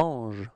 Ange